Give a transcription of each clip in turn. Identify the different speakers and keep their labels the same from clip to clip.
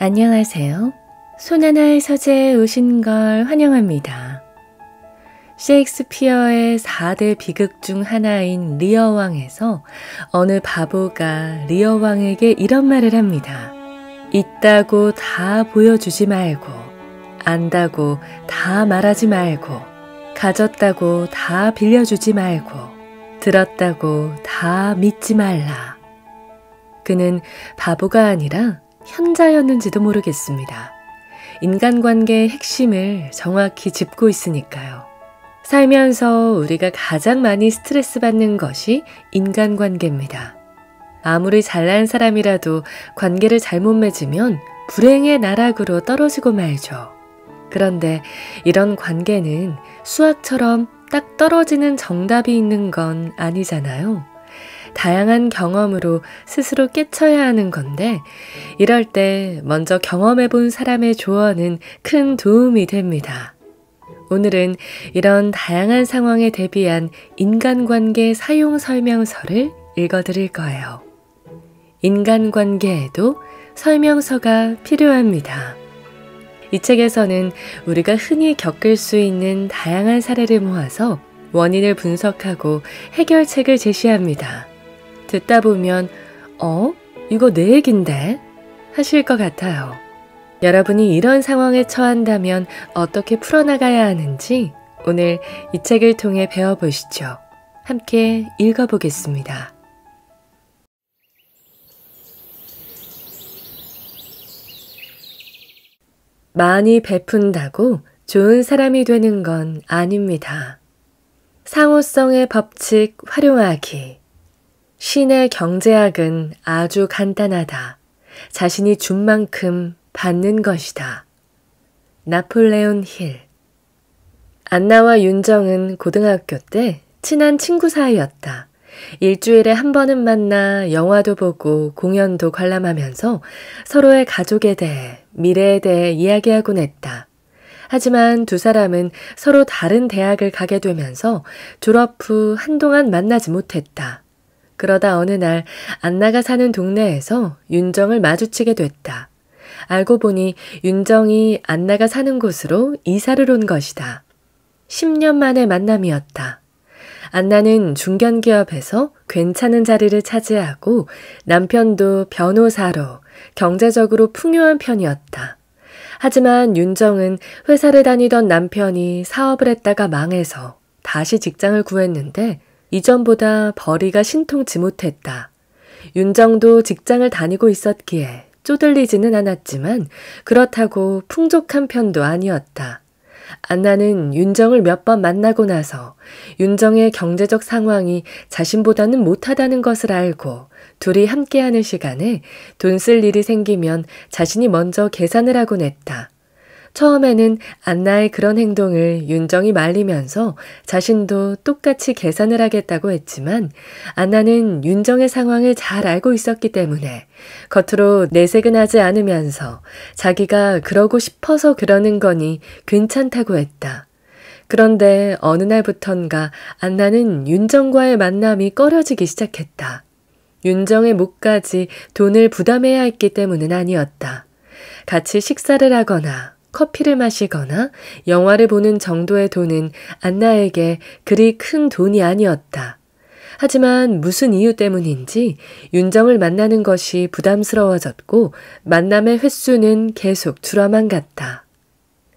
Speaker 1: 안녕하세요. 소나나의 서재에 오신 걸 환영합니다. 셰익스피어의 4대 비극 중 하나인 리어왕에서 어느 바보가 리어왕에게 이런 말을 합니다. 있다고 다 보여주지 말고, 안다고 다 말하지 말고, 가졌다고 다 빌려주지 말고, 들었다고 다 믿지 말라. 그는 바보가 아니라 현자였는지도 모르겠습니다. 인간관계의 핵심을 정확히 짚고 있으니까요. 살면서 우리가 가장 많이 스트레스 받는 것이 인간관계입니다. 아무리 잘난 사람이라도 관계를 잘못 맺으면 불행의 나락으로 떨어지고 말죠. 그런데 이런 관계는 수학처럼 딱 떨어지는 정답이 있는 건 아니잖아요. 다양한 경험으로 스스로 깨쳐야 하는 건데, 이럴 때 먼저 경험해 본 사람의 조언은 큰 도움이 됩니다. 오늘은 이런 다양한 상황에 대비한 인간관계 사용 설명서를 읽어 드릴 거예요. 인간관계에도 설명서가 필요합니다. 이 책에서는 우리가 흔히 겪을 수 있는 다양한 사례를 모아서 원인을 분석하고 해결책을 제시합니다. 듣다 보면, 어? 이거 내 얘긴데? 하실 것 같아요. 여러분이 이런 상황에 처한다면 어떻게 풀어나가야 하는지 오늘 이 책을 통해 배워보시죠. 함께 읽어보겠습니다. 많이 베푼다고 좋은 사람이 되는 건 아닙니다. 상호성의 법칙 활용하기 신의 경제학은 아주 간단하다. 자신이 준 만큼 받는 것이다. 나폴레온 힐. 안나와 윤정은 고등학교 때 친한 친구 사이였다. 일주일에 한 번은 만나 영화도 보고 공연도 관람하면서 서로의 가족에 대해, 미래에 대해 이야기하곤 했다. 하지만 두 사람은 서로 다른 대학을 가게 되면서 졸업 후 한동안 만나지 못했다. 그러다 어느 날 안나가 사는 동네에서 윤정을 마주치게 됐다. 알고 보니 윤정이 안나가 사는 곳으로 이사를 온 것이다. 10년 만의 만남이었다. 안나는 중견기업에서 괜찮은 자리를 차지하고 남편도 변호사로 경제적으로 풍요한 편이었다. 하지만 윤정은 회사를 다니던 남편이 사업을 했다가 망해서 다시 직장을 구했는데 이전보다 벌이가 신통치 못했다. 윤정도 직장을 다니고 있었기에 쪼들리지는 않았지만 그렇다고 풍족한 편도 아니었다. 안나는 윤정을 몇 번 만나고 나서 윤정의 경제적 상황이 자신보다는 못하다는 것을 알고 둘이 함께하는 시간에 돈 쓸 일이 생기면 자신이 먼저 계산을 하곤 했다. 처음에는 안나의 그런 행동을 윤정이 말리면서 자신도 똑같이 계산을 하겠다고 했지만 안나는 윤정의 상황을 잘 알고 있었기 때문에 겉으로 내색은 하지 않으면서 자기가 그러고 싶어서 그러는 거니 괜찮다고 했다. 그런데 어느 날부턴가 안나는 윤정과의 만남이 꺼려지기 시작했다. 윤정의 목까지 돈을 부담해야 했기 때문은 아니었다. 같이 식사를 하거나 커피를 마시거나 영화를 보는 정도의 돈은 안나에게 그리 큰 돈이 아니었다. 하지만 무슨 이유 때문인지 윤정을 만나는 것이 부담스러워졌고 만남의 횟수는 계속 줄어만 갔다.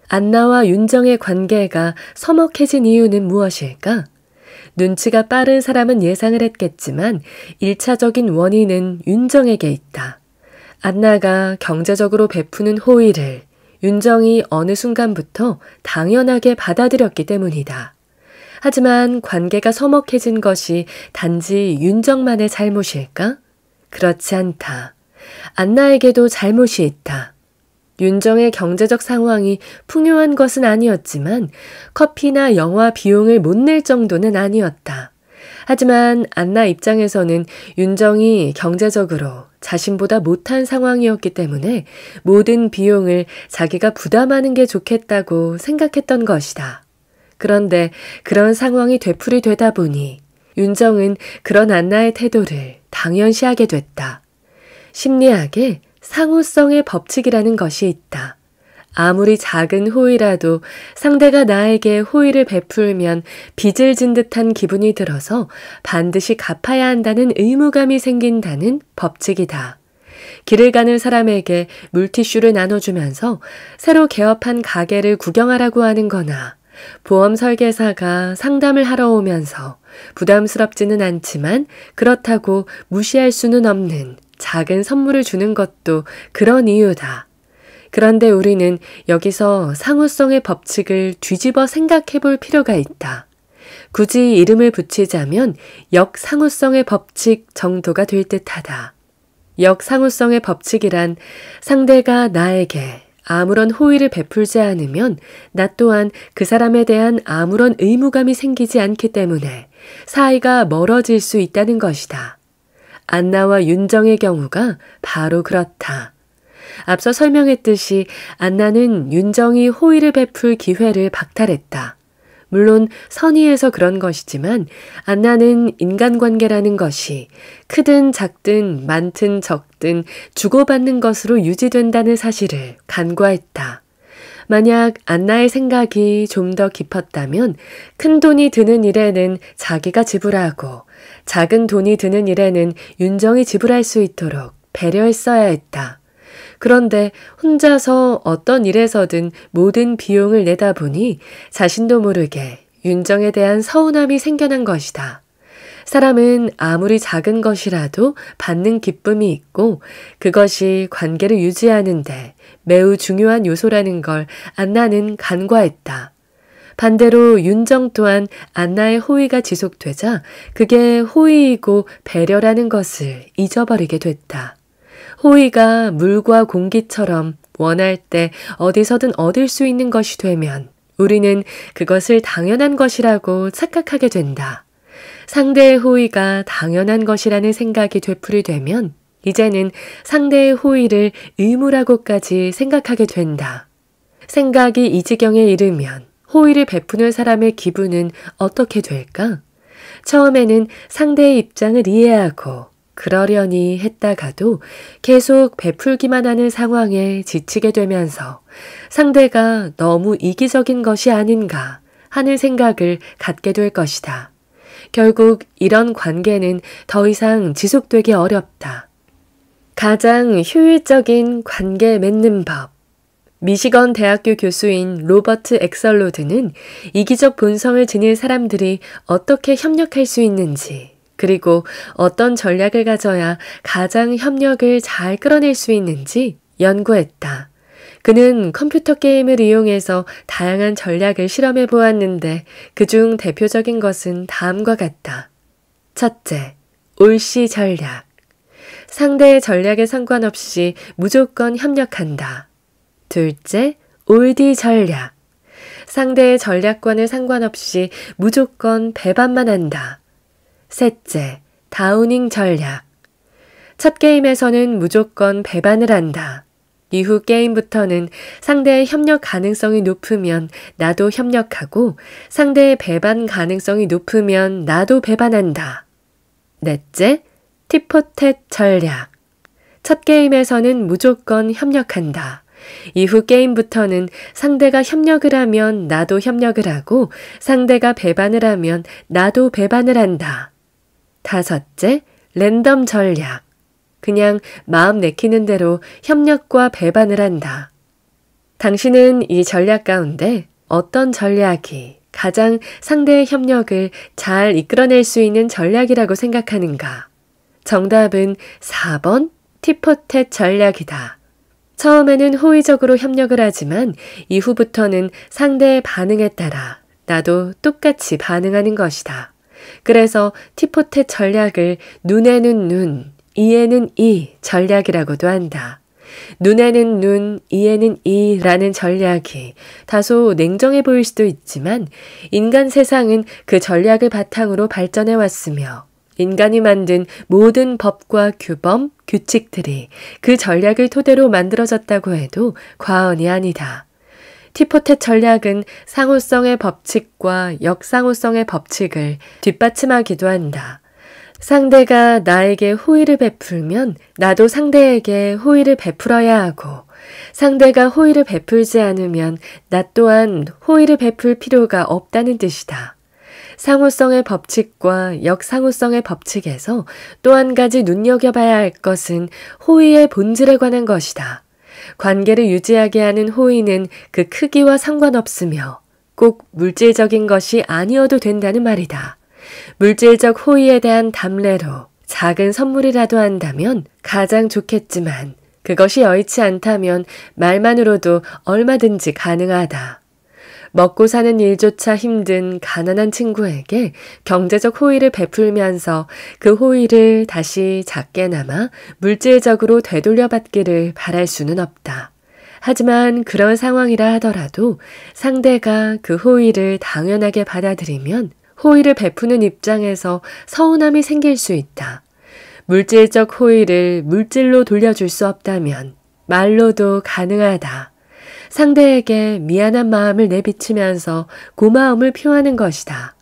Speaker 1: 안나와 윤정의 관계가 서먹해진 이유는 무엇일까? 눈치가 빠른 사람은 예상을 했겠지만 1차적인 원인은 윤정에게 있다. 안나가 경제적으로 베푸는 호의를, 윤정이 어느 순간부터 당연하게 받아들였기 때문이다. 하지만 관계가 서먹해진 것이 단지 윤정만의 잘못일까? 그렇지 않다. 안나에게도 잘못이 있다. 윤정의 경제적 상황이 풍요한 것은 아니었지만 커피나 영화 비용을 못 낼 정도는 아니었다. 하지만 안나 입장에서는 윤정이 경제적으로 자신보다 못한 상황이었기 때문에 모든 비용을 자기가 부담하는 게 좋겠다고 생각했던 것이다. 그런데 그런 상황이 되풀이 되다 보니 윤정은 그런 안나의 태도를 당연시하게 됐다. 심리학에 상호성의 법칙이라는 것이 있다. 아무리 작은 호의라도 상대가 나에게 호의를 베풀면 빚을 진 듯한 기분이 들어서 반드시 갚아야 한다는 의무감이 생긴다는 법칙이다. 길을 가는 사람에게 물티슈를 나눠주면서 새로 개업한 가게를 구경하라고 하는 거나 보험 설계사가 상담을 하러 오면서 부담스럽지는 않지만 그렇다고 무시할 수는 없는 작은 선물을 주는 것도 그런 이유다. 그런데 우리는 여기서 상호성의 법칙을 뒤집어 생각해 볼 필요가 있다. 굳이 이름을 붙이자면 역상호성의 법칙 정도가 될 듯하다. 역상호성의 법칙이란 상대가 나에게 아무런 호의를 베풀지 않으면 나 또한 그 사람에 대한 아무런 의무감이 생기지 않기 때문에 사이가 멀어질 수 있다는 것이다. 안나와 윤정의 경우가 바로 그렇다. 앞서 설명했듯이 안나는 윤정이 호의를 베풀 기회를 박탈했다. 물론 선의에서 그런 것이지만 안나는 인간관계라는 것이 크든 작든 많든 적든 주고받는 것으로 유지된다는 사실을 간과했다. 만약 안나의 생각이 좀 더 깊었다면 큰 돈이 드는 일에는 자기가 지불하고 작은 돈이 드는 일에는 윤정이 지불할 수 있도록 배려했어야 했다. 그런데 혼자서 어떤 일에서든 모든 비용을 내다 보니 자신도 모르게 윤정에 대한 서운함이 생겨난 것이다. 사람은 아무리 작은 것이라도 받는 기쁨이 있고 그것이 관계를 유지하는데 매우 중요한 요소라는 걸 안나는 간과했다. 반대로 윤정 또한 안나의 호의가 지속되자 그게 호의이고 배려라는 것을 잊어버리게 됐다. 호의가 물과 공기처럼 원할 때 어디서든 얻을 수 있는 것이 되면 우리는 그것을 당연한 것이라고 착각하게 된다. 상대의 호의가 당연한 것이라는 생각이 되풀이되면 이제는 상대의 호의를 의무라고까지 생각하게 된다. 생각이 이 지경에 이르면 호의를 베푸는 사람의 기분은 어떻게 될까? 처음에는 상대의 입장을 이해하고 그러려니 했다가도 계속 베풀기만 하는 상황에 지치게 되면서 상대가 너무 이기적인 것이 아닌가 하는 생각을 갖게 될 것이다. 결국 이런 관계는 더 이상 지속되기 어렵다. 가장 효율적인 관계 맺는 법. 미시건 대학교 교수인 로버트 엑설로드는 이기적 본성을 지닌 사람들이 어떻게 협력할 수 있는지, 그리고 어떤 전략을 가져야 가장 협력을 잘 끌어낼 수 있는지 연구했다. 그는 컴퓨터 게임을 이용해서 다양한 전략을 실험해 보았는데 그 중 대표적인 것은 다음과 같다. 첫째, 올시 전략. 상대의 전략에 상관없이 무조건 협력한다. 둘째, 올디 전략. 상대의 전략과는 상관없이 무조건 배반만 한다. 셋째, 다우닝 전략. 첫 게임에서는 무조건 배반을 한다. 이후 게임부터는 상대의 협력 가능성이 높으면 나도 협력하고 상대의 배반 가능성이 높으면 나도 배반한다. 넷째, 티포텟 전략. 첫 게임에서는 무조건 협력한다. 이후 게임부터는 상대가 협력을 하면 나도 협력을 하고 상대가 배반을 하면 나도 배반을 한다. 다섯째, 랜덤 전략. 그냥 마음 내키는 대로 협력과 배반을 한다. 당신은 이 전략 가운데 어떤 전략이 가장 상대의 협력을 잘 이끌어낼 수 있는 전략이라고 생각하는가? 정답은 4번 티포텟 전략이다. 처음에는 호의적으로 협력을 하지만 이후부터는 상대의 반응에 따라 나도 똑같이 반응하는 것이다. 그래서 티포테 전략을 눈에는 눈, 이에는 이 전략이라고도 한다. 눈에는 눈, 이에는 이라는 전략이 다소 냉정해 보일 수도 있지만 인간 세상은 그 전략을 바탕으로 발전해 왔으며 인간이 만든 모든 법과 규범, 규칙들이 그 전략을 토대로 만들어졌다고 해도 과언이 아니다. 티포테 전략은 상호성의 법칙과 역상호성의 법칙을 뒷받침하기도 한다. 상대가 나에게 호의를 베풀면 나도 상대에게 호의를 베풀어야 하고 상대가 호의를 베풀지 않으면 나 또한 호의를 베풀 필요가 없다는 뜻이다. 상호성의 법칙과 역상호성의 법칙에서 또 한 가지 눈여겨봐야 할 것은 호의의 본질에 관한 것이다. 관계를 유지하게 하는 호의는 그 크기와 상관없으며 꼭 물질적인 것이 아니어도 된다는 말이다. 물질적 호의에 대한 담례로 작은 선물이라도 한다면 가장 좋겠지만 그것이 여의치 않다면 말만으로도 얼마든지 가능하다. 먹고 사는 일조차 힘든 가난한 친구에게 경제적 호의를 베풀면서 그 호의를 다시 작게나마 물질적으로 되돌려받기를 바랄 수는 없다. 하지만 그런 상황이라 하더라도 상대가 그 호의를 당연하게 받아들이면 호의를 베푸는 입장에서 서운함이 생길 수 있다. 물질적 호의를 물질로 돌려줄 수 없다면 말로도 가능하다. 상대에게 미안한 마음을 내비치면서 고마움을 표하는 것이다.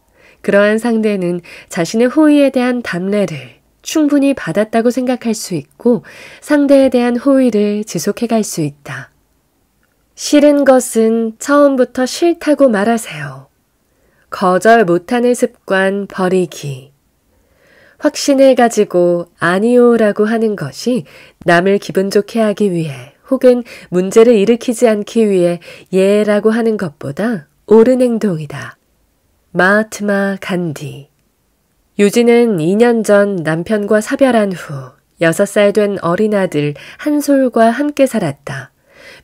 Speaker 1: 그러한 상대는 자신의 호의에 대한 담례를 충분히 받았다고 생각할 수 있고 상대에 대한 호의를 지속해 갈 수 있다. 싫은 것은 처음부터 싫다고 말하세요. 거절 못하는 습관 버리기. 확신을 가지고 아니오라고 하는 것이 남을 기분 좋게 하기 위해 혹은 문제를 일으키지 않기 위해 예라고 하는 것보다 옳은 행동이다. 마하트마 간디. 유진은 2년 전 남편과 사별한 후 6살 된 어린 아들 한솔과 함께 살았다.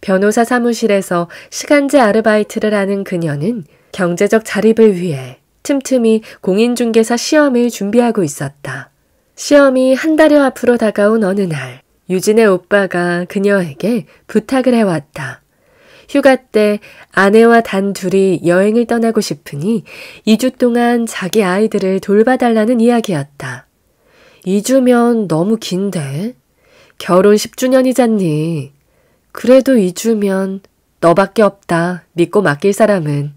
Speaker 1: 변호사 사무실에서 시간제 아르바이트를 하는 그녀는 경제적 자립을 위해 틈틈이 공인중개사 시험을 준비하고 있었다. 시험이 한 달여 앞으로 다가온 어느 날, 유진의 오빠가 그녀에게 부탁을 해왔다. 휴가 때 아내와 단 둘이 여행을 떠나고 싶으니 2주 동안 자기 아이들을 돌봐달라는 이야기였다. 2주면 너무 긴데? 결혼 10주년이잖니. 그래도 2주면 너밖에 없다. 믿고 맡길 사람은.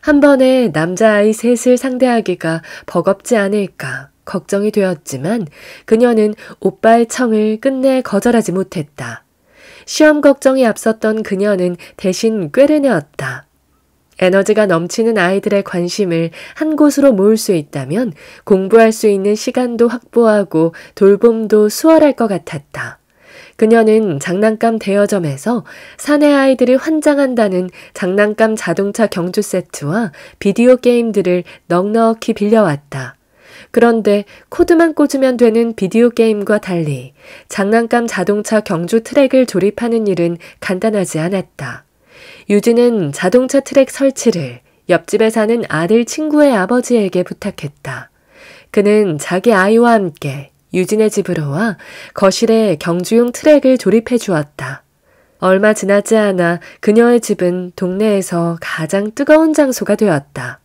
Speaker 1: 한 번에 남자아이 셋을 상대하기가 버겁지 않을까. 걱정이 되었지만 그녀는 오빠의 청을 끝내 거절하지 못했다. 시험 걱정이 앞섰던 그녀는 대신 꾀르내었다. 에너지가 넘치는 아이들의 관심을 한 곳으로 모을 수 있다면 공부할 수 있는 시간도 확보하고 돌봄도 수월할 것 같았다. 그녀는 장난감 대여점에서 사내 아이들을 환장한다는 장난감 자동차 경주 세트와 비디오 게임들을 넉넉히 빌려왔다. 그런데 코드만 꽂으면 되는 비디오 게임과 달리 장난감 자동차 경주 트랙을 조립하는 일은 간단하지 않았다. 유진은 자동차 트랙 설치를 옆집에 사는 아들 친구의 아버지에게 부탁했다. 그는 자기 아이와 함께 유진의 집으로 와 거실에 경주용 트랙을 조립해 주었다. 얼마 지나지 않아 그녀의 집은 동네에서 가장 뜨거운 장소가 되었다.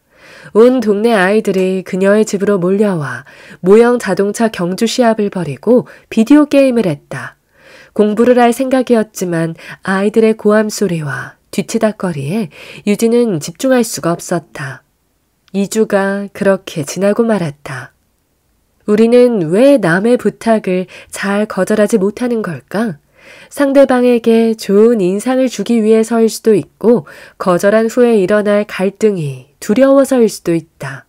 Speaker 1: 온 동네 아이들이 그녀의 집으로 몰려와 모형 자동차 경주 시합을 벌이고 비디오 게임을 했다. 공부를 할 생각이었지만 아이들의 고함 소리와 뒤치다거리에 유진은 집중할 수가 없었다. 2주가 그렇게 지나고 말았다. 우리는 왜 남의 부탁을 잘 거절하지 못하는 걸까? 상대방에게 좋은 인상을 주기 위해서일 수도 있고, 거절한 후에 일어날 갈등이 두려워서일 수도 있다.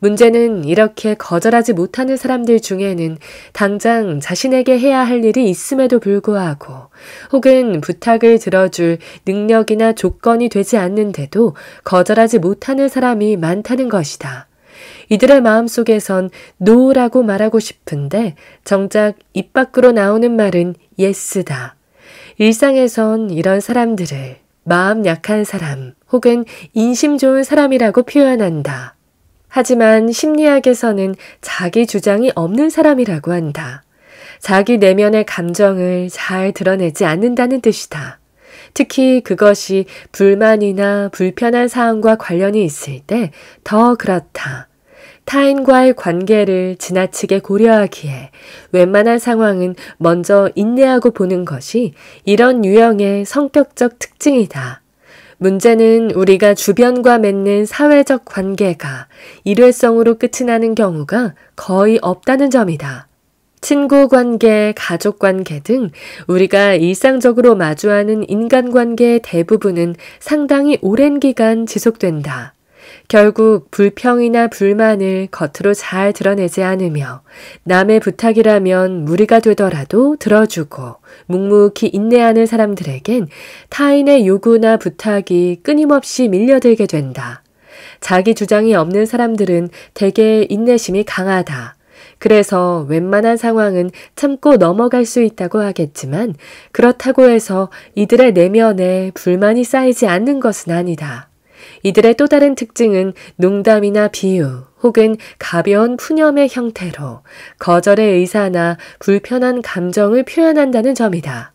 Speaker 1: 문제는 이렇게 거절하지 못하는 사람들 중에는 당장 자신에게 해야 할 일이 있음에도 불구하고 혹은 부탁을 들어줄 능력이나 조건이 되지 않는데도 거절하지 못하는 사람이 많다는 것이다. 이들의 마음속에선 노라고 말하고 싶은데 정작 입 밖으로 나오는 말은 예스다. 일상에선 이런 사람들을 마음 약한 사람 혹은 인심 좋은 사람이라고 표현한다. 하지만 심리학에서는 자기 주장이 없는 사람이라고 한다. 자기 내면의 감정을 잘 드러내지 않는다는 뜻이다. 특히 그것이 불만이나 불편한 사항과 관련이 있을 때 더 그렇다. 타인과의 관계를 지나치게 고려하기에 웬만한 상황은 먼저 인내하고 보는 것이 이런 유형의 성격적 특징이다. 문제는 우리가 주변과 맺는 사회적 관계가 일회성으로 끝이 나는 경우가 거의 없다는 점이다. 친구 관계, 가족 관계 등 우리가 일상적으로 마주하는 인간 관계의 대부분은 상당히 오랜 기간 지속된다. 결국 불평이나 불만을 겉으로 잘 드러내지 않으며 남의 부탁이라면 무리가 되더라도 들어주고 묵묵히 인내하는 사람들에겐 타인의 요구나 부탁이 끊임없이 밀려들게 된다. 자기 주장이 없는 사람들은 대개 인내심이 강하다. 그래서 웬만한 상황은 참고 넘어갈 수 있다고 하겠지만 그렇다고 해서 이들의 내면에 불만이 쌓이지 않는 것은 아니다. 이들의 또 다른 특징은 농담이나 비유 혹은 가벼운 푸념의 형태로 거절의 의사나 불편한 감정을 표현한다는 점이다.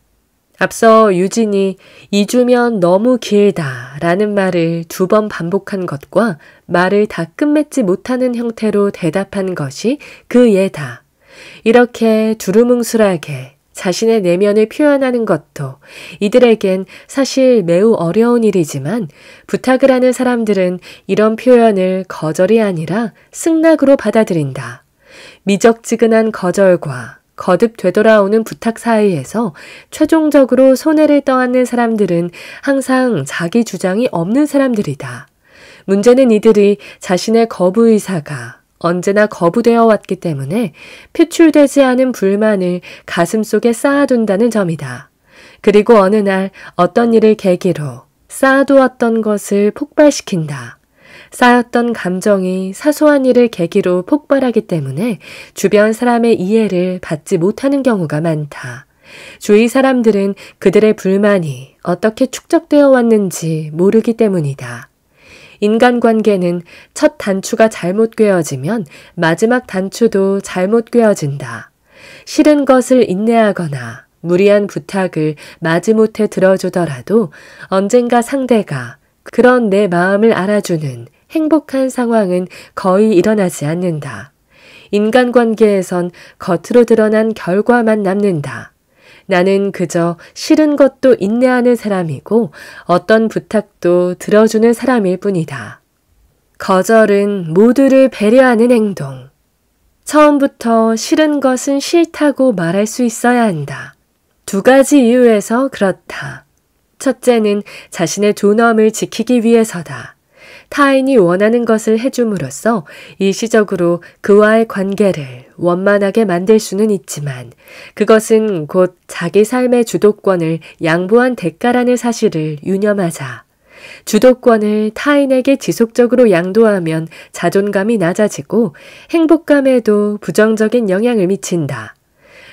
Speaker 1: 앞서 유진이 2주면 너무 길다 라는 말을 두 번 반복한 것과 말을 다 끝맺지 못하는 형태로 대답한 것이 그 예다. 이렇게 두루뭉술하게 자신의 내면을 표현하는 것도 이들에겐 사실 매우 어려운 일이지만 부탁을 하는 사람들은 이런 표현을 거절이 아니라 승낙으로 받아들인다. 미적지근한 거절과 거듭 되돌아오는 부탁 사이에서 최종적으로 손해를 떠안는 사람들은 항상 자기 주장이 없는 사람들이다. 문제는 이들이 자신의 거부 의사가 언제나 거부되어 왔기 때문에 표출되지 않은 불만을 가슴 속에 쌓아둔다는 점이다. 그리고 어느 날 어떤 일을 계기로 쌓아두었던 것을 폭발시킨다. 쌓였던 감정이 사소한 일을 계기로 폭발하기 때문에 주변 사람의 이해를 받지 못하는 경우가 많다. 주위 사람들은 그들의 불만이 어떻게 축적되어 왔는지 모르기 때문이다. 인간관계는 첫 단추가 잘못 꿰어지면 마지막 단추도 잘못 꿰어진다. 싫은 것을 인내하거나 무리한 부탁을 마지못해 들어주더라도 언젠가 상대가 그런 내 마음을 알아주는 행복한 상황은 거의 일어나지 않는다. 인간관계에선 겉으로 드러난 결과만 남는다. 나는 그저 싫은 것도 인내하는 사람이고 어떤 부탁도 들어주는 사람일 뿐이다. 거절은 모두를 배려하는 행동. 처음부터 싫은 것은 싫다고 말할 수 있어야 한다. 두 가지 이유에서 그렇다. 첫째는 자신의 존엄을 지키기 위해서다. 타인이 원하는 것을 해줌으로써 일시적으로 그와의 관계를 원만하게 만들 수는 있지만 그것은 곧 자기 삶의 주도권을 양보한 대가라는 사실을 유념하자. 주도권을 타인에게 지속적으로 양도하면 자존감이 낮아지고 행복감에도 부정적인 영향을 미친다.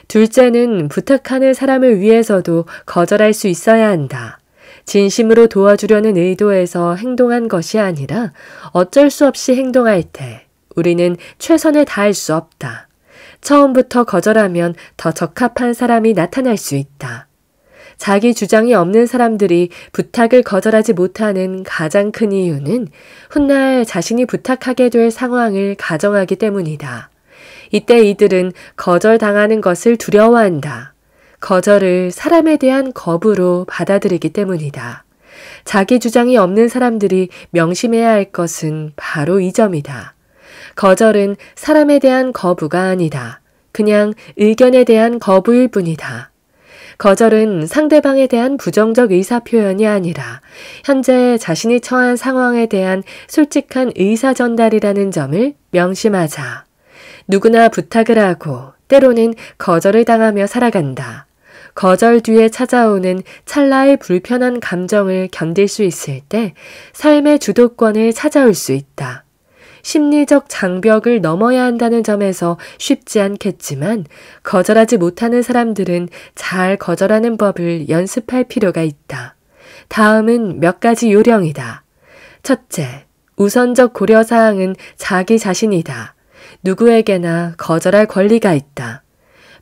Speaker 1: 둘째는 부탁하는 사람을 위해서도 거절할 수 있어야 한다. 진심으로 도와주려는 의도에서 행동한 것이 아니라 어쩔 수 없이 행동할 때 우리는 최선을 다할 수 없다. 처음부터 거절하면 더 적합한 사람이 나타날 수 있다. 자기 주장이 없는 사람들이 부탁을 거절하지 못하는 가장 큰 이유는 훗날 자신이 부탁하게 될 상황을 가정하기 때문이다. 이때 이들은 거절당하는 것을 두려워한다. 거절을 사람에 대한 거부로 받아들이기 때문이다. 자기 주장이 없는 사람들이 명심해야 할 것은 바로 이 점이다. 거절은 사람에 대한 거부가 아니다. 그냥 의견에 대한 거부일 뿐이다. 거절은 상대방에 대한 부정적 의사 표현이 아니라 현재 자신이 처한 상황에 대한 솔직한 의사 전달이라는 점을 명심하자. 누구나 부탁을 하고 때로는 거절을 당하며 살아간다. 거절 뒤에 찾아오는 찰나의 불편한 감정을 견딜 수 있을 때 삶의 주도권을 찾아올 수 있다. 심리적 장벽을 넘어야 한다는 점에서 쉽지 않겠지만 거절하지 못하는 사람들은 잘 거절하는 법을 연습할 필요가 있다. 다음은 몇 가지 요령이다. 첫째, 우선적 고려사항은 자기 자신이다. 누구에게나 거절할 권리가 있다.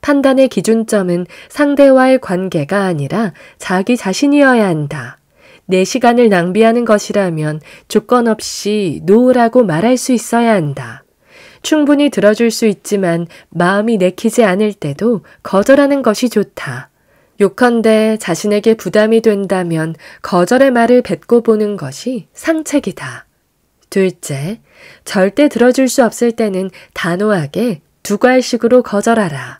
Speaker 1: 판단의 기준점은 상대와의 관계가 아니라 자기 자신이어야 한다. 내 시간을 낭비하는 것이라면 조건 없이 노라고 말할 수 있어야 한다. 충분히 들어줄 수 있지만 마음이 내키지 않을 때도 거절하는 것이 좋다. 욕컨대 자신에게 부담이 된다면 거절의 말을 뱉고 보는 것이 상책이다. 둘째, 절대 들어줄 수 없을 때는 단호하게 두괄식으로 거절하라.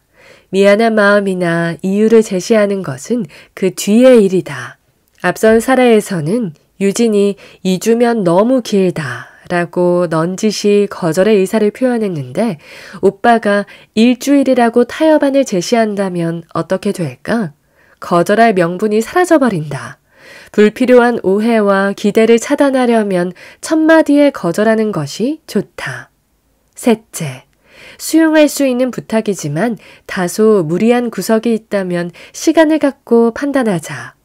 Speaker 1: 미안한 마음이나 이유를 제시하는 것은 그 뒤의 일이다. 앞선 사례에서는 유진이 2주면 너무 길다. 라고 넌지시 거절의 의사를 표현했는데 오빠가 일주일이라고 타협안을 제시한다면 어떻게 될까? 거절할 명분이 사라져버린다. 불필요한 오해와 기대를 차단하려면 첫마디에 거절하는 것이 좋다. 셋째, 수용할 수 있는 부탁이지만 다소 무리한 구석이 있다면 시간을 갖고 판단하자.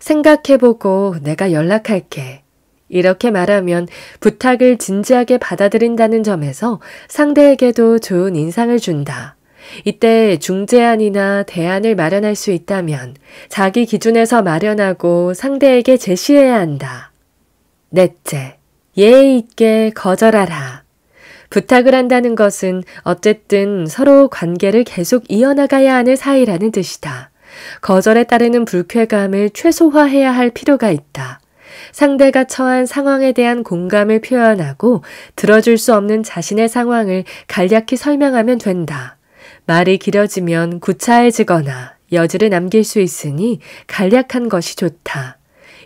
Speaker 1: 생각해보고 내가 연락할게. 이렇게 말하면 부탁을 진지하게 받아들인다는 점에서 상대에게도 좋은 인상을 준다. 이때 중재안이나 대안을 마련할 수 있다면 자기 기준에서 마련하고 상대에게 제시해야 한다. 넷째, 예의 있게 거절하라. 부탁을 한다는 것은 어쨌든 서로 관계를 계속 이어나가야 하는 사이라는 뜻이다. 거절에 따르는 불쾌감을 최소화해야 할 필요가 있다. 상대가 처한 상황에 대한 공감을 표현하고 들어줄 수 없는 자신의 상황을 간략히 설명하면 된다. 말이 길어지면 구차해지거나 여지를 남길 수 있으니 간략한 것이 좋다.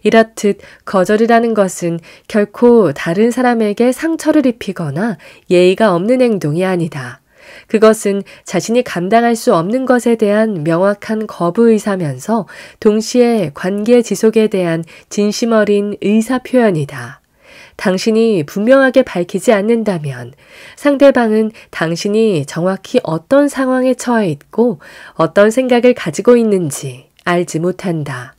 Speaker 1: 이렇듯 거절이라는 것은 결코 다른 사람에게 상처를 입히거나 예의가 없는 행동이 아니다. 그것은 자신이 감당할 수 없는 것에 대한 명확한 거부 의사면서 동시에 관계 지속에 대한 진심 어린 의사 표현이다. 당신이 분명하게 밝히지 않는다면 상대방은 당신이 정확히 어떤 상황에 처해 있고 어떤 생각을 가지고 있는지 알지 못한다.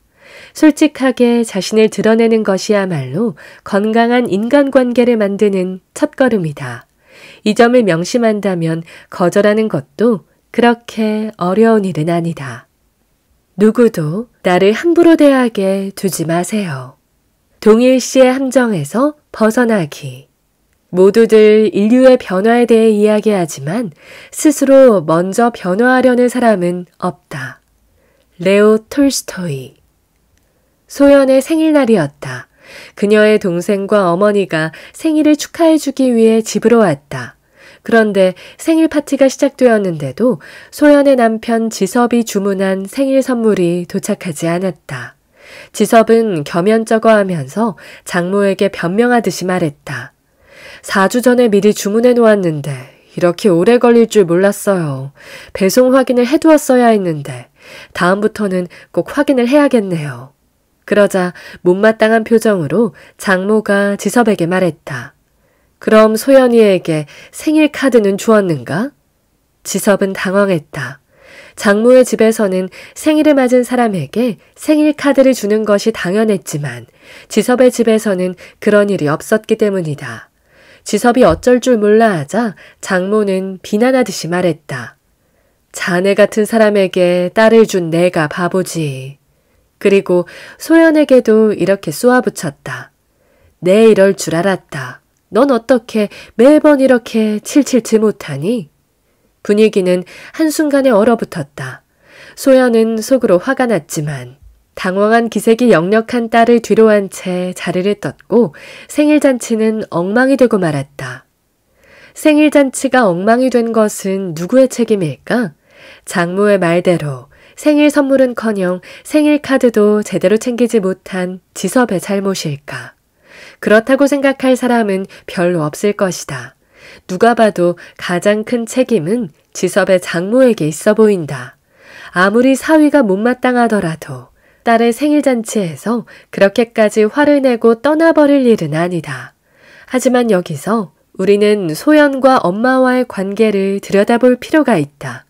Speaker 1: 솔직하게 자신을 드러내는 것이야말로 건강한 인간관계를 만드는 첫걸음이다. 이 점을 명심한다면 거절하는 것도 그렇게 어려운 일은 아니다. 누구도 나를 함부로 대하게 두지 마세요. 동일시의 함정에서 벗어나기. 모두들 인류의 변화에 대해 이야기하지만 스스로 먼저 변화하려는 사람은 없다. 레오 톨스토이 소연의 생일날이었다. 그녀의 동생과 어머니가 생일을 축하해주기 위해 집으로 왔다. 그런데 생일 파티가 시작되었는데도 소연의 남편 지섭이 주문한 생일 선물이 도착하지 않았다. 지섭은 겸연쩍어 하면서 장모에게 변명하듯이 말했다. 4주 전에 미리 주문해 놓았는데 이렇게 오래 걸릴 줄 몰랐어요. 배송 확인을 해두었어야 했는데 다음부터는 꼭 확인을 해야겠네요. 그러자 못마땅한 표정으로 장모가 지섭에게 말했다. 그럼 소연이에게 생일 카드는 주었는가? 지섭은 당황했다. 장모의 집에서는 생일을 맞은 사람에게 생일 카드를 주는 것이 당연했지만 지섭의 집에서는 그런 일이 없었기 때문이다. 지섭이 어쩔 줄 몰라 하자 장모는 비난하듯이 말했다. 자네 같은 사람에게 딸을 준 내가 바보지. 그리고 소연에게도 이렇게 쏘아붙였다. 내 이럴 줄 알았다. 넌 어떻게 매번 이렇게 칠칠치 못하니? 분위기는 한순간에 얼어붙었다. 소연은 속으로 화가 났지만 당황한 기색이 역력한 딸을 뒤로 한 채 자리를 떴고 생일잔치는 엉망이 되고 말았다. 생일잔치가 엉망이 된 것은 누구의 책임일까? 장모의 말대로 생일 선물은커녕 생일 카드도 제대로 챙기지 못한 지섭의 잘못일까? 그렇다고 생각할 사람은 별로 없을 것이다. 누가 봐도 가장 큰 책임은 지섭의 장모에게 있어 보인다. 아무리 사위가 못마땅하더라도 딸의 생일잔치에서 그렇게까지 화를 내고 떠나버릴 일은 아니다. 하지만 여기서 우리는 소연과 엄마와의 관계를 들여다볼 필요가 있다.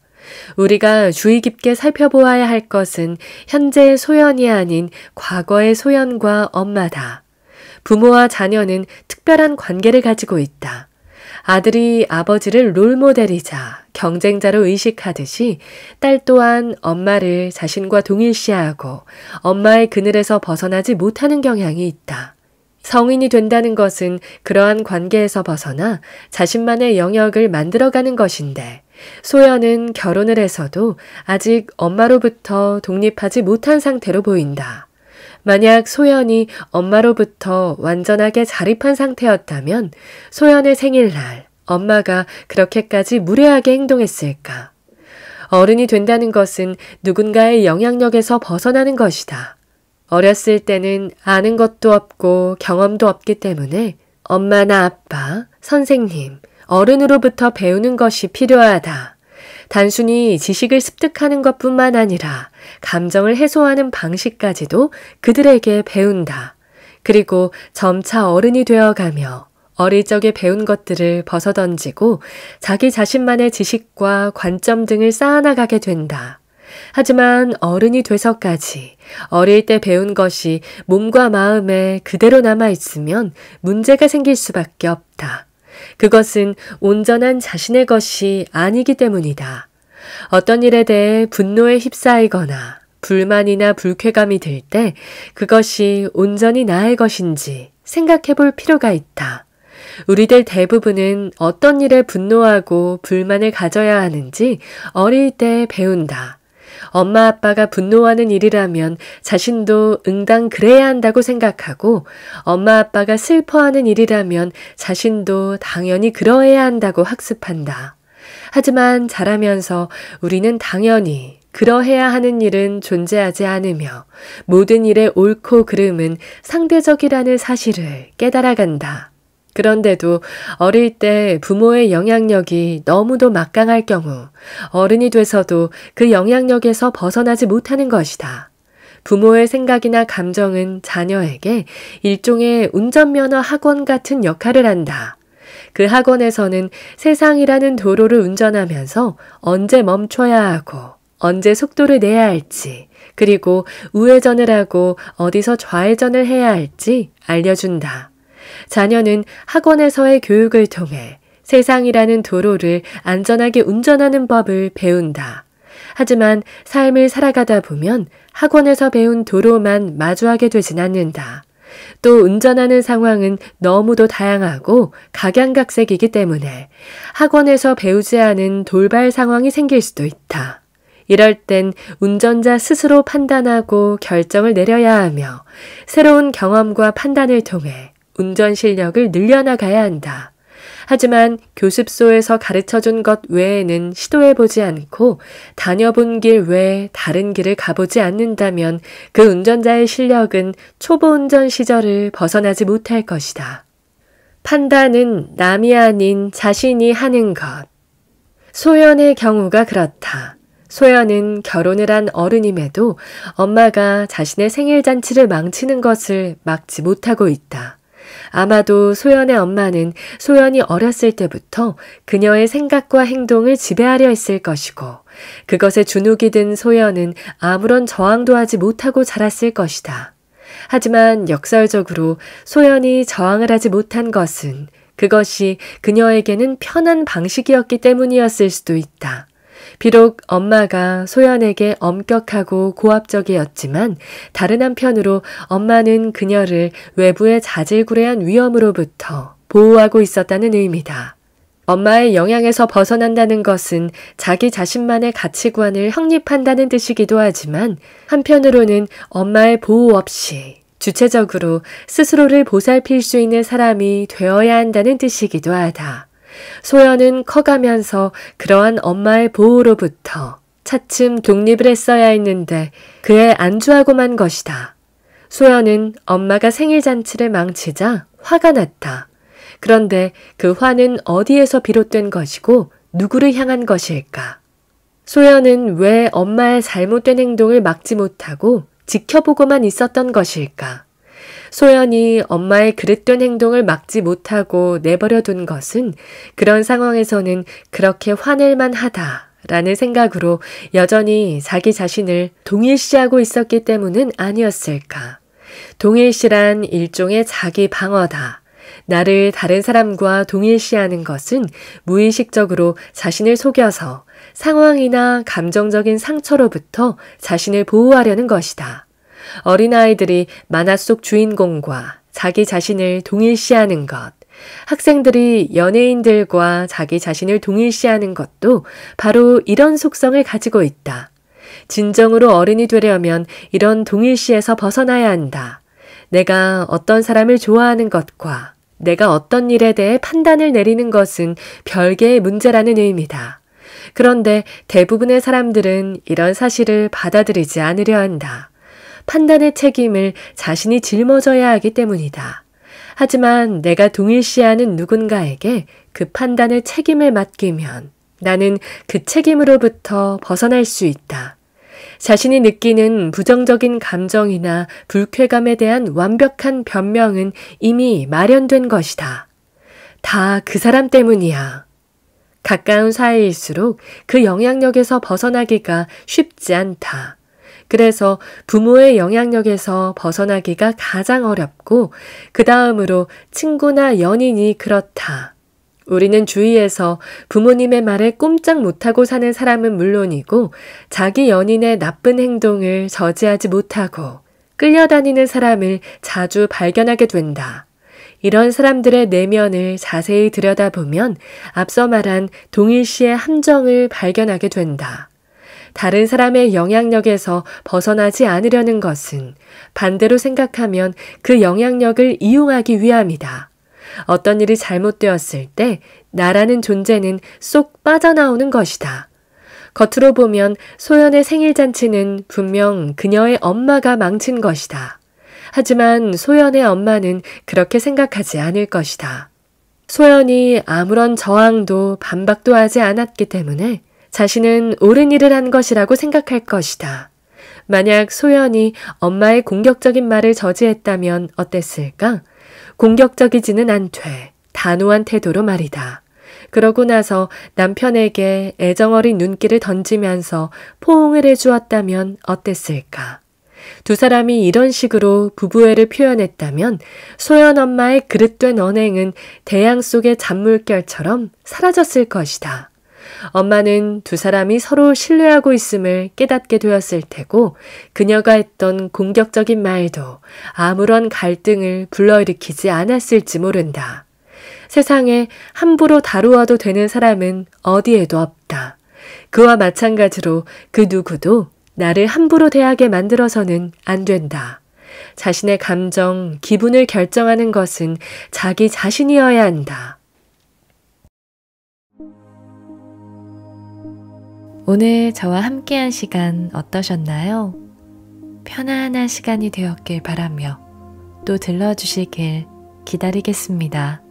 Speaker 1: 우리가 주의 깊게 살펴보아야 할 것은 현재의 소연이 아닌 과거의 소연과 엄마다. 부모와 자녀는 특별한 관계를 가지고 있다. 아들이 아버지를 롤모델이자 경쟁자로 의식하듯이 딸 또한 엄마를 자신과 동일시하고 엄마의 그늘에서 벗어나지 못하는 경향이 있다. 성인이 된다는 것은 그러한 관계에서 벗어나 자신만의 영역을 만들어가는 것인데 소연은 결혼을 해서도 아직 엄마로부터 독립하지 못한 상태로 보인다. 만약 소연이 엄마로부터 완전하게 자립한 상태였다면 소연의 생일날 엄마가 그렇게까지 무례하게 행동했을까? 어른이 된다는 것은 누군가의 영향력에서 벗어나는 것이다. 어렸을 때는 아는 것도 없고 경험도 없기 때문에 엄마나 아빠, 선생님, 어른으로부터 배우는 것이 필요하다. 단순히 지식을 습득하는 것 뿐만 아니라 감정을 해소하는 방식까지도 그들에게 배운다. 그리고 점차 어른이 되어가며 어릴 적에 배운 것들을 벗어던지고 자기 자신만의 지식과 관점 등을 쌓아나가게 된다. 하지만 어른이 돼서까지 어릴 때 배운 것이 몸과 마음에 그대로 남아있으면 문제가 생길 수밖에 없다. 그것은 온전한 자신의 것이 아니기 때문이다. 어떤 일에 대해 분노에 휩싸이거나 불만이나 불쾌감이 들 때 그것이 온전히 나의 것인지 생각해 볼 필요가 있다. 우리들 대부분은 어떤 일에 분노하고 불만을 가져야 하는지 어릴 때 배운다. 엄마 아빠가 분노하는 일이라면 자신도 응당 그래야 한다고 생각하고 엄마 아빠가 슬퍼하는 일이라면 자신도 당연히 그러해야 한다고 학습한다. 하지만 자라면서 우리는 당연히 그러해야 하는 일은 존재하지 않으며 모든 일의 옳고 그름은 상대적이라는 사실을 깨달아간다. 그런데도 어릴 때 부모의 영향력이 너무도 막강할 경우 어른이 돼서도 그 영향력에서 벗어나지 못하는 것이다. 부모의 생각이나 감정은 자녀에게 일종의 운전면허 학원 같은 역할을 한다. 그 학원에서는 세상이라는 도로를 운전하면서 언제 멈춰야 하고 언제 속도를 내야 할지 그리고 우회전을 하고 어디서 좌회전을 해야 할지 알려준다. 자녀는 학원에서의 교육을 통해 세상이라는 도로를 안전하게 운전하는 법을 배운다. 하지만 삶을 살아가다 보면 학원에서 배운 도로만 마주하게 되진 않는다. 또 운전하는 상황은 너무도 다양하고 각양각색이기 때문에 학원에서 배우지 않은 돌발 상황이 생길 수도 있다. 이럴 땐 운전자 스스로 판단하고 결정을 내려야 하며 새로운 경험과 판단을 통해 운전 실력을 늘려나가야 한다. 하지만 교습소에서 가르쳐 준 것 외에는 시도해 보지 않고 다녀본 길 외에 다른 길을 가보지 않는다면 그 운전자의 실력은 초보 운전 시절을 벗어나지 못할 것이다. 판단은 남이 아닌 자신이 하는 것. 소연의 경우가 그렇다. 소연은 결혼을 한 어른임에도 엄마가 자신의 생일잔치를 망치는 것을 막지 못하고 있다. 아마도 소연의 엄마는 소연이 어렸을 때부터 그녀의 생각과 행동을 지배하려 했을 것이고 그것에 주눅이 든 소연은 아무런 저항도 하지 못하고 자랐을 것이다. 하지만 역설적으로 소연이 저항을 하지 못한 것은 그것이 그녀에게는 편한 방식이었기 때문이었을 수도 있다. 비록 엄마가 소연에게 엄격하고 고압적이었지만 다른 한편으로 엄마는 그녀를 외부의 자질구레한 위험으로부터 보호하고 있었다는 의미다. 엄마의 영향에서 벗어난다는 것은 자기 자신만의 가치관을 확립한다는 뜻이기도 하지만 한편으로는 엄마의 보호 없이 주체적으로 스스로를 보살필 수 있는 사람이 되어야 한다는 뜻이기도 하다. 소연은 커가면서 그러한 엄마의 보호로부터 차츰 독립을 했어야 했는데 그에 안주하고만 것이다. 소연은 엄마가 생일잔치를 망치자 화가 났다. 그런데 그 화는 어디에서 비롯된 것이고 누구를 향한 것일까? 소연은 왜 엄마의 잘못된 행동을 막지 못하고 지켜보고만 있었던 것일까? 소연이 엄마의 그랬던 행동을 막지 못하고 내버려 둔 것은 그런 상황에서는 그렇게 화낼만 하다. 라는 생각으로 여전히 자기 자신을 동일시하고 있었기 때문은 아니었을까. 동일시란 일종의 자기 방어다. 나를 다른 사람과 동일시하는 것은 무의식적으로 자신을 속여서 상황이나 감정적인 상처로부터 자신을 보호하려는 것이다. 어린아이들이 만화 속 주인공과 자기 자신을 동일시하는 것, 학생들이 연예인들과 자기 자신을 동일시하는 것도 바로 이런 속성을 가지고 있다. 진정으로 어른이 되려면 이런 동일시에서 벗어나야 한다. 내가 어떤 사람을 좋아하는 것과 내가 어떤 일에 대해 판단을 내리는 것은 별개의 문제라는 의미다. 그런데 대부분의 사람들은 이런 사실을 받아들이지 않으려 한다. 판단의 책임을 자신이 짊어져야 하기 때문이다. 하지만 내가 동일시하는 누군가에게 그판단의 책임을 맡기면 나는 그 책임으로부터 벗어날 수 있다. 자신이 느끼는 부정적인 감정이나 불쾌감에 대한 완벽한 변명은 이미 마련된 것이다. 다 그 사람 때문이야. 가까운 사이일수록 그 영향력에서 벗어나기가 쉽지 않다. 그래서 부모의 영향력에서 벗어나기가 가장 어렵고, 그 다음으로 친구나 연인이 그렇다. 우리는 주위에서 부모님의 말에 꼼짝 못하고 사는 사람은 물론이고, 자기 연인의 나쁜 행동을 저지하지 못하고, 끌려다니는 사람을 자주 발견하게 된다. 이런 사람들의 내면을 자세히 들여다보면 앞서 말한 동일 시의 함정을 발견하게 된다. 다른 사람의 영향력에서 벗어나지 않으려는 것은 반대로 생각하면 그 영향력을 이용하기 위함이다. 어떤 일이 잘못되었을 때 나라는 존재는 쏙 빠져나오는 것이다. 겉으로 보면 소연의 생일잔치는 분명 그녀의 엄마가 망친 것이다. 하지만 소연의 엄마는 그렇게 생각하지 않을 것이다. 소연이 아무런 저항도 반박도 하지 않았기 때문에 자신은 옳은 일을 한 것이라고 생각할 것이다. 만약 소연이 엄마의 공격적인 말을 저지했다면 어땠을까? 공격적이지는 않되 단호한 태도로 말이다. 그러고 나서 남편에게 애정어린 눈길을 던지면서 포옹을 해주었다면 어땠을까? 두 사람이 이런 식으로 부부애를 표현했다면 소연 엄마의 그릇된 언행은 대양 속의 잔물결처럼 사라졌을 것이다. 엄마는 두 사람이 서로 신뢰하고 있음을 깨닫게 되었을 테고 그녀가 했던 공격적인 말도 아무런 갈등을 불러일으키지 않았을지 모른다. 세상에 함부로 다루어도 되는 사람은 어디에도 없다. 그와 마찬가지로 그 누구도 나를 함부로 대하게 만들어서는 안 된다. 자신의 감정, 기분을 결정하는 것은 자기 자신이어야 한다. 오늘 저와 함께한 시간 어떠셨나요? 편안한 시간이 되었길 바라며 또 들러주시길 기다리겠습니다.